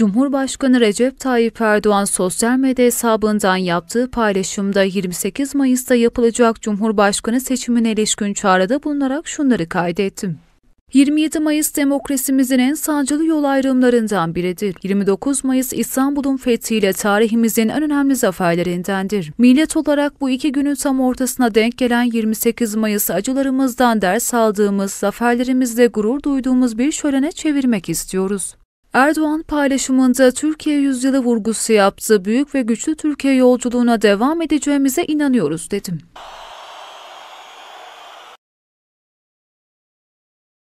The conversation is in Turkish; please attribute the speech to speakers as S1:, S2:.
S1: Cumhurbaşkanı Recep Tayyip Erdoğan sosyal medya hesabından yaptığı paylaşımda 28 Mayıs'ta yapılacak Cumhurbaşkanı seçimine ilişkin çağrıda bulunarak şunları kaydettim. 27 Mayıs demokrasimizin en sancılı yol ayrımlarından biridir. 29 Mayıs İstanbul'un fethiyle tarihimizin en önemli zaferlerindendir. Millet olarak bu iki günün tam ortasına denk gelen 28 Mayıs acılarımızdan ders aldığımız, zaferlerimizle gurur duyduğumuz bir şölene çevirmek istiyoruz. Erdoğan paylaşımında Türkiye yüzyılı vurgusu yaptı. Büyük ve güçlü Türkiye yolculuğuna devam edeceğimize inanıyoruz dedim.